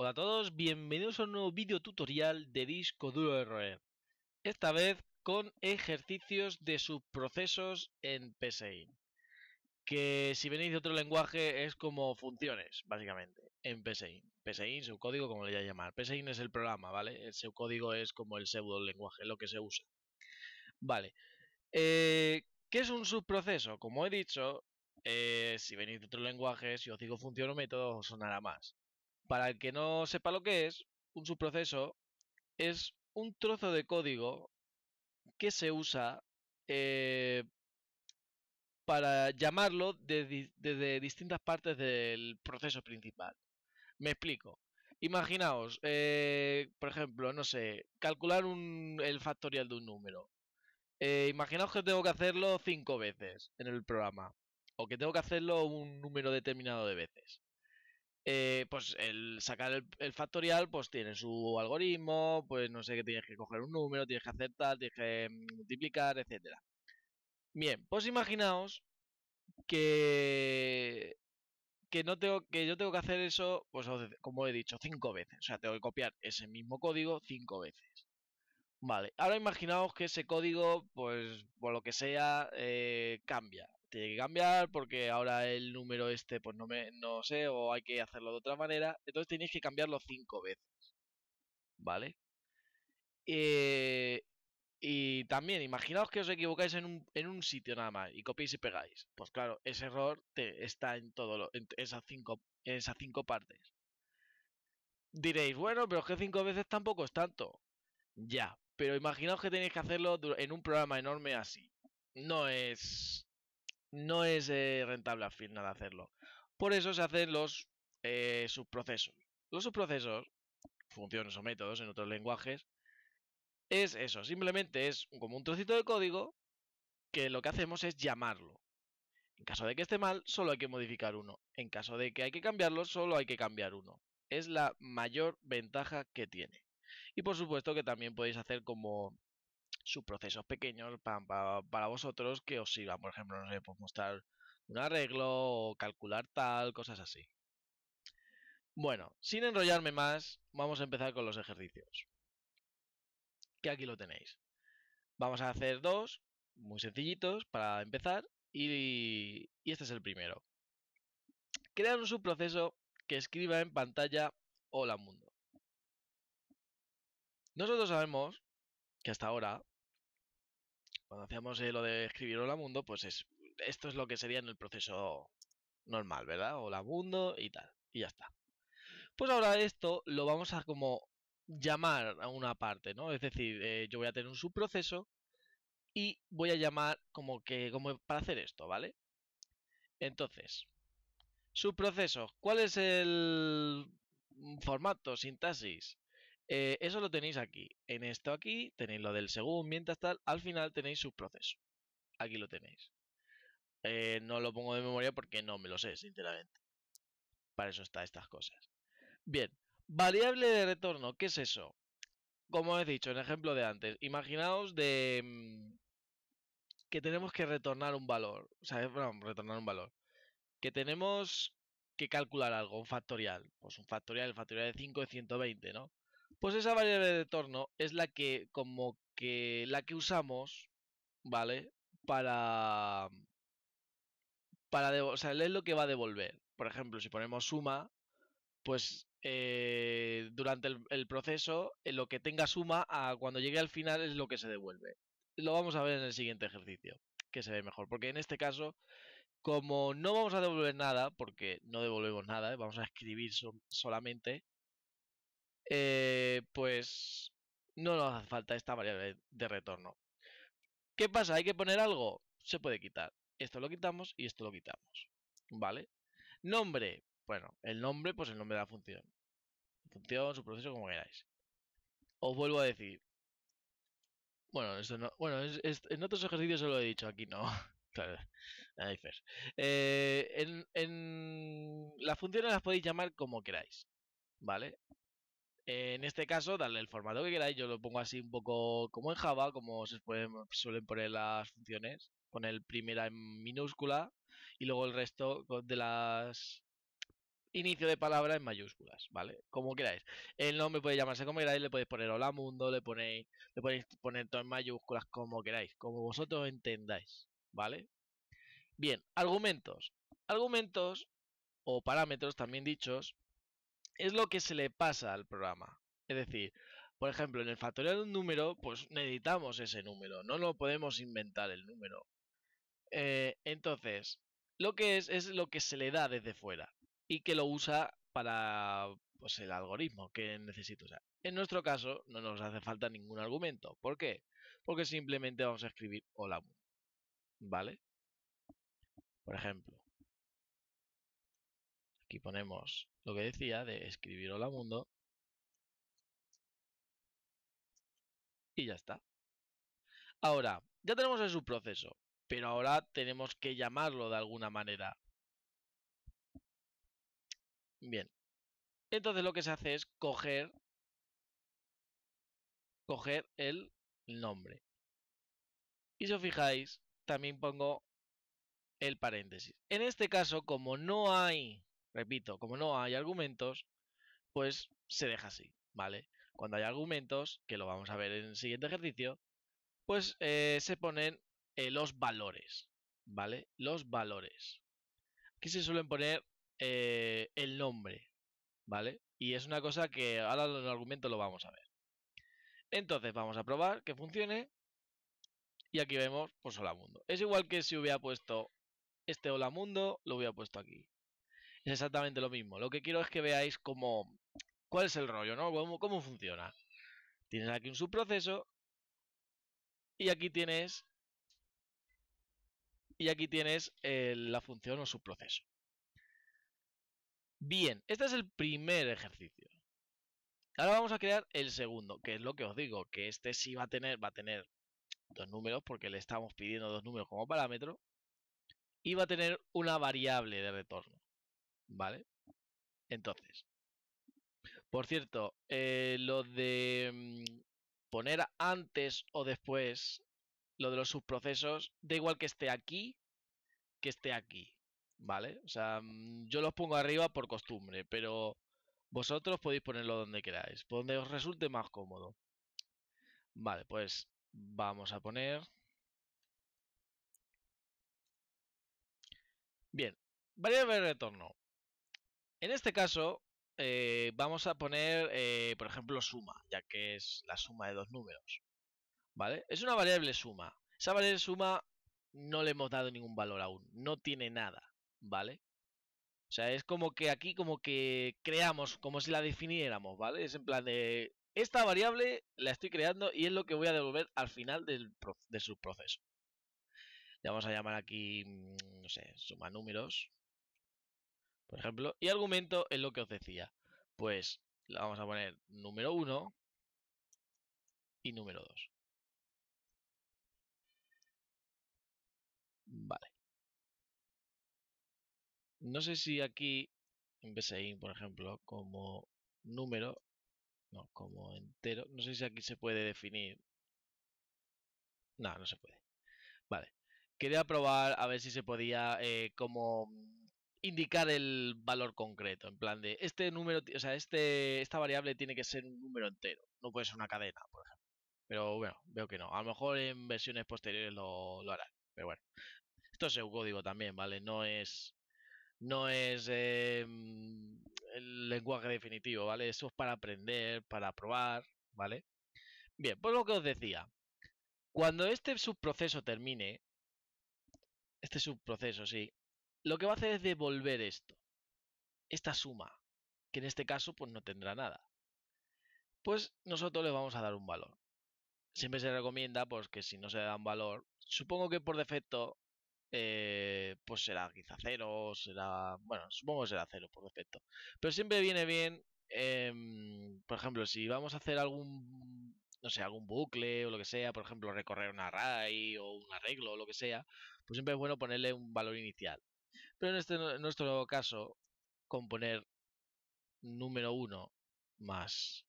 Hola a todos, bienvenidos a un nuevo video tutorial de disco duro roer Esta vez con ejercicios de subprocesos en PSI. Que si venís de otro lenguaje es como funciones, básicamente, en PSI. PSI, código como le voy a llamar. PSI es el programa, ¿vale? El código es como el pseudo lenguaje, lo que se usa. Vale. Eh, ¿Qué es un subproceso? Como he dicho, eh, si venís de otro lenguaje, si os digo función o método, os sonará más. Para el que no sepa lo que es, un subproceso es un trozo de código que se usa eh, para llamarlo desde, distintas partes del proceso principal. Me explico. Imaginaos, eh, por ejemplo, no sé, calcular el factorial de un número. Eh, imaginaos que tengo que hacerlo cinco veces en el programa, o que tengo que hacerlo un número determinado de veces. Eh, pues el sacar el, factorial, pues tiene su algoritmo, pues no sé que tienes que coger un número, tienes que hacer tal, tienes que mm, multiplicar, etcétera. Bien, pues imaginaos que que no tengo que yo tengo que hacer eso, pues como he dicho, cinco veces. O sea, tengo que copiar ese mismo código cinco veces. Vale, ahora imaginaos que ese código, pues por lo que sea, eh, cambia tiene que cambiar porque ahora el número este pues no me no sé o hay que hacerlo de otra manera entonces tenéis que cambiarlo cinco veces vale eh, y también imaginaos que os equivocáis en un, en un sitio nada más y copiáis y pegáis pues claro ese error te, está en todo en esas cinco en esas cinco partes diréis bueno pero es que cinco veces tampoco es tanto ya pero imaginaos que tenéis que hacerlo en un programa enorme así no es no es eh, rentable al nada hacerlo. Por eso se hacen los eh, subprocesos. Los subprocesos, funciones o métodos en otros lenguajes, es eso, simplemente es como un trocito de código que lo que hacemos es llamarlo. En caso de que esté mal, solo hay que modificar uno. En caso de que hay que cambiarlo, solo hay que cambiar uno. Es la mayor ventaja que tiene. Y por supuesto que también podéis hacer como Subprocesos pequeños para, para, vosotros que os sirvan, por ejemplo, no sé, pues mostrar un arreglo o calcular tal, cosas así. Bueno, sin enrollarme más, vamos a empezar con los ejercicios. Que aquí lo tenéis. Vamos a hacer dos, muy sencillitos para empezar, y, y este es el primero. Crear un subproceso que escriba en pantalla Hola Mundo. Nosotros sabemos que hasta ahora cuando hacíamos eh, lo de escribir Hola Mundo, pues es, esto es lo que sería en el proceso normal, ¿verdad? Hola Mundo y tal. Y ya está. Pues ahora esto lo vamos a como llamar a una parte, ¿no? Es decir, eh, yo voy a tener un subproceso y voy a llamar como que como para hacer esto, ¿vale? Entonces, subproceso, ¿cuál es el formato, sintaxis? Eh, eso lo tenéis aquí. En esto aquí tenéis lo del segundo mientras tal. Al final tenéis su proceso, Aquí lo tenéis. Eh, no lo pongo de memoria porque no me lo sé, sinceramente. Para eso están estas cosas. Bien, variable de retorno, ¿qué es eso? Como he dicho en el ejemplo de antes, imaginaos de mm, que tenemos que retornar un valor, o sea, eh, bueno, retornar un valor, que tenemos que calcular algo, un factorial, pues un factorial, el factorial de 5 es 120, ¿no? Pues esa variable de retorno es la que como que la que usamos, ¿vale? Para para o sea, es lo que va a devolver. Por ejemplo, si ponemos suma, pues eh, durante el, proceso, eh, lo que tenga suma a cuando llegue al final es lo que se devuelve. Lo vamos a ver en el siguiente ejercicio, que se ve mejor. Porque en este caso, como no vamos a devolver nada, porque no devolvemos nada, eh, vamos a escribir solamente, eh, pues no nos hace falta esta variable de retorno. ¿Qué pasa? ¿Hay que poner algo? Se puede quitar. Esto lo quitamos y esto lo quitamos. ¿Vale? Nombre. Bueno, el nombre, pues el nombre de la función. Función, su proceso, como queráis. Os vuelvo a decir. Bueno, no, bueno en otros ejercicios se lo he dicho, aquí no. claro, eh, en, en, las funciones las podéis llamar como queráis. ¿Vale? En este caso, darle el formato que queráis. Yo lo pongo así un poco como en Java, como se suelen poner las funciones. Poner primera en minúscula y luego el resto de las inicio de palabra en mayúsculas, ¿vale? Como queráis. El nombre puede llamarse como queráis, le podéis poner hola mundo, le ponéis, le podéis poner todo en mayúsculas como queráis, como vosotros entendáis, ¿vale? Bien, argumentos. Argumentos o parámetros también dichos es lo que se le pasa al programa. Es decir, por ejemplo, en el factorial de un número, pues necesitamos ese número, no lo podemos inventar el número. Eh, entonces, lo que es es lo que se le da desde fuera y que lo usa para pues, el algoritmo que necesito usar. En nuestro caso no nos hace falta ningún argumento. ¿Por qué? Porque simplemente vamos a escribir hola ¿Vale? Por ejemplo, Aquí ponemos lo que decía de escribir hola mundo. Y ya está. Ahora, ya tenemos el subproceso, pero ahora tenemos que llamarlo de alguna manera. Bien. Entonces lo que se hace es coger coger el nombre. Y si os fijáis, también pongo el paréntesis. En este caso, como no hay Repito, como no hay argumentos, pues se deja así, ¿vale? Cuando hay argumentos, que lo vamos a ver en el siguiente ejercicio, pues eh, se ponen eh, los valores, ¿vale? Los valores. Aquí se suelen poner eh, el nombre, ¿vale? Y es una cosa que ahora en el argumento lo vamos a ver. Entonces vamos a probar que funcione. Y aquí vemos, pues hola mundo. Es igual que si hubiera puesto este hola mundo, lo hubiera puesto aquí exactamente lo mismo. Lo que quiero es que veáis cómo. ¿Cuál es el rollo, no? ¿Cómo, funciona? Tienes aquí un subproceso. Y aquí tienes. Y aquí tienes la función o subproceso. Bien, este es el primer ejercicio. Ahora vamos a crear el segundo, que es lo que os digo, que este sí va a tener, va a tener dos números, porque le estamos pidiendo dos números como parámetro, y va a tener una variable de retorno. ¿Vale? Entonces, por cierto, eh, lo de mm, poner antes o después lo de los subprocesos, da igual que esté aquí que esté aquí, ¿vale? O sea, mm, yo los pongo arriba por costumbre, pero vosotros podéis ponerlo donde queráis, donde os resulte más cómodo. Vale, pues vamos a poner... Bien, variable de retorno. En este caso, eh, vamos a poner, eh, por ejemplo, suma, ya que es la suma de dos números. ¿Vale? Es una variable suma. Esa variable suma no le hemos dado ningún valor aún. No tiene nada, ¿vale? O sea, es como que aquí como que creamos, como si la definiéramos, ¿vale? Es en plan de... Esta variable la estoy creando y es lo que voy a devolver al final del, de su proceso. Le vamos a llamar aquí, mm, no sé, suma números por ejemplo, y argumento es lo que os decía. Pues la vamos a poner número 1 y número 2. Vale. No sé si aquí en BSI, por ejemplo, como número, no, como entero, no sé si aquí se puede definir. No, no se puede. Vale. Quería probar a ver si se podía eh, como indicar el valor concreto, en plan de este número, o sea, este, esta variable tiene que ser un número entero, no puede ser una cadena, por ejemplo. Pero bueno, veo que no. A lo mejor en versiones posteriores lo, lo harán. Pero bueno, esto es un código también, ¿vale? No es, no es eh, el lenguaje definitivo, ¿vale? Eso es para aprender, para probar, ¿vale? Bien, pues lo que os decía. Cuando este subproceso termine, este subproceso, sí, lo que va a hacer es devolver esto, esta suma, que en este caso pues no tendrá nada. Pues nosotros le vamos a dar un valor. Siempre se recomienda pues que si no se le da un valor, supongo que por defecto eh, pues será quizá cero, será, bueno, supongo que será cero por defecto. Pero siempre viene bien, em, por ejemplo, si vamos a hacer algún, no sé, algún bucle o lo que sea, por ejemplo, recorrer un array o un arreglo o lo que sea, pues siempre es bueno ponerle un valor inicial. Pero en, este, nuestro caso, componer número 1 más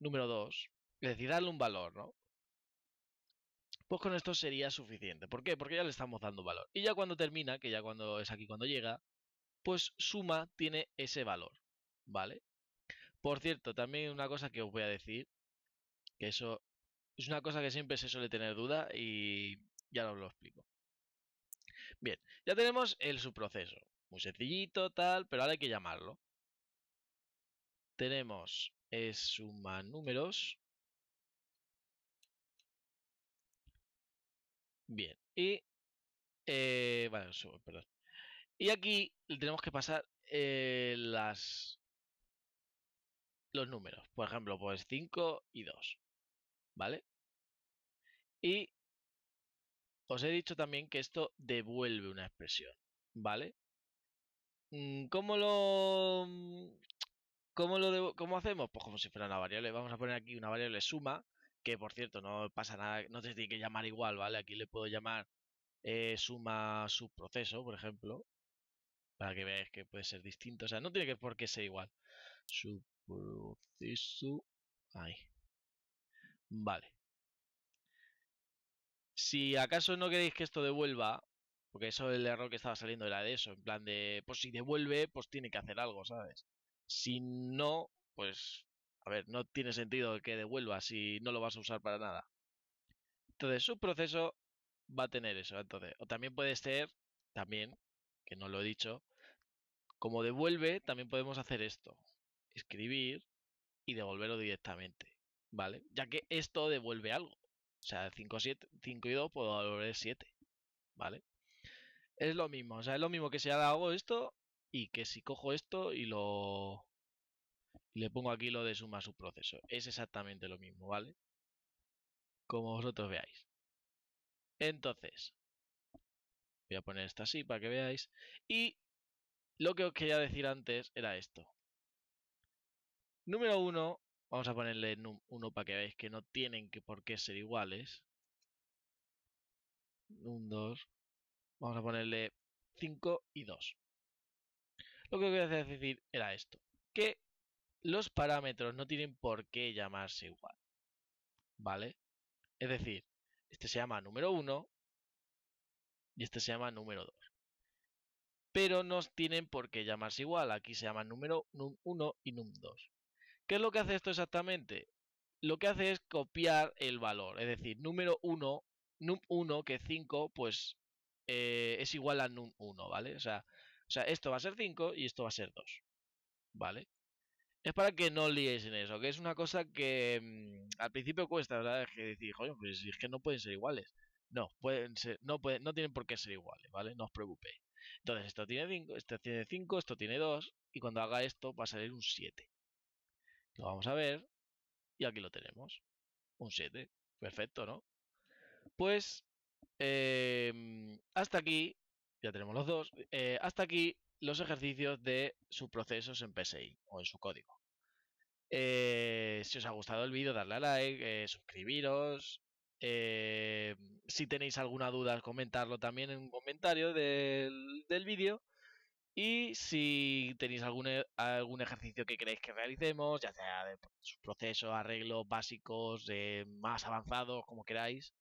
número 2, es decir, darle un valor, ¿no? Pues con esto sería suficiente. ¿Por qué? Porque ya le estamos dando valor. Y ya cuando termina, que ya cuando es aquí cuando llega, pues suma tiene ese valor, ¿vale? Por cierto, también una cosa que os voy a decir, que eso es una cosa que siempre se suele tener duda y ya os lo explico. Bien, ya tenemos el subproceso. Muy sencillito, tal, pero ahora hay que llamarlo. Tenemos es suma números. Bien, y... Eh, vale, perdón. Y aquí tenemos que pasar eh, las los números. Por ejemplo, pues 5 y 2. ¿Vale? Y os he dicho también que esto devuelve una expresión, ¿vale? Mm, ¿Cómo lo, mm, cómo lo cómo hacemos? Pues como si fuera una variable. Vamos a poner aquí una variable suma, que por cierto no pasa nada, no te tiene que llamar igual, ¿vale? Aquí le puedo llamar eh, suma subproceso, por ejemplo, para que veáis que puede ser distinto. O sea, no tiene que por qué ser igual. Subproceso. Ahí. Vale si acaso no queréis que esto devuelva, porque eso el error que estaba saliendo era de eso, en plan de, pues si devuelve, pues tiene que hacer algo, ¿sabes? Si no, pues, a ver, no tiene sentido que devuelva si no lo vas a usar para nada. Entonces, su proceso va a tener eso, entonces. O también puede ser, también, que no lo he dicho, como devuelve, también podemos hacer esto. Escribir y devolverlo directamente, ¿vale? Ya que esto devuelve algo. O sea, 5, 5 y 2 puedo volver 7, ¿vale? Es lo mismo, o sea, es lo mismo que si hago esto y que si cojo esto y lo... le pongo aquí lo de suma su proceso Es exactamente lo mismo, ¿vale? Como vosotros veáis. Entonces, voy a poner esto así para que veáis. Y lo que os quería decir antes era esto. Número 1, Vamos a ponerle num1 para que veáis que no tienen que por qué ser iguales. num 2. Vamos a ponerle 5 y 2. Lo que voy a decir era esto. Que los parámetros no tienen por qué llamarse igual. ¿Vale? Es decir, este se llama número 1 y este se llama número 2. Pero no tienen por qué llamarse igual. Aquí se llaman número num 1 y num 2. ¿Qué es lo que hace esto exactamente? Lo que hace es copiar el valor, es decir, número 1, num1, que 5, pues eh, es igual a num1, ¿vale? O sea, esto va a ser 5 y esto va a ser 2, ¿vale? Es para que no liéis en eso, que es una cosa que mm, al principio cuesta, ¿verdad? Es que decir, joder, pues es que no pueden ser iguales. No, pueden ser, no, no tienen por qué ser iguales, ¿vale? No os preocupéis. Entonces, esto tiene 5, esto tiene 5, esto tiene 2, y cuando haga esto va a salir un 7. Lo vamos a ver y aquí lo tenemos. Un 7. Perfecto, ¿no? Pues em, hasta aquí, ya tenemos los dos, eh, hasta aquí los ejercicios de subprocesos en PSI o en su código. Eh, si os ha gustado el vídeo, darle a like, eh, suscribiros. si tenéis alguna duda, comentarlo también en un comentario del, del vídeo. Y si tenéis algún, e, algún ejercicio que queréis que realicemos, ya sea de sus procesos, arreglos básicos, eh, más avanzados, como queráis,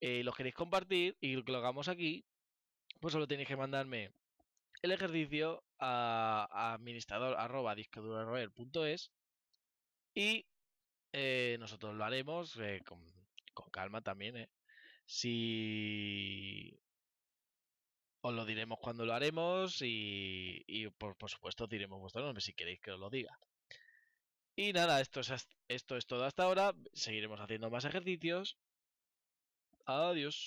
eh, los queréis compartir y que lo hagamos aquí, pues solo tenéis que mandarme el ejercicio a, a y eh, nosotros lo haremos con, con calma también. Si os lo diremos cuando lo haremos y, por, supuesto diremos vuestro nombre si queréis que os lo diga. Y nada, esto esto es todo hasta ahora. Seguiremos haciendo más ejercicios. Adiós.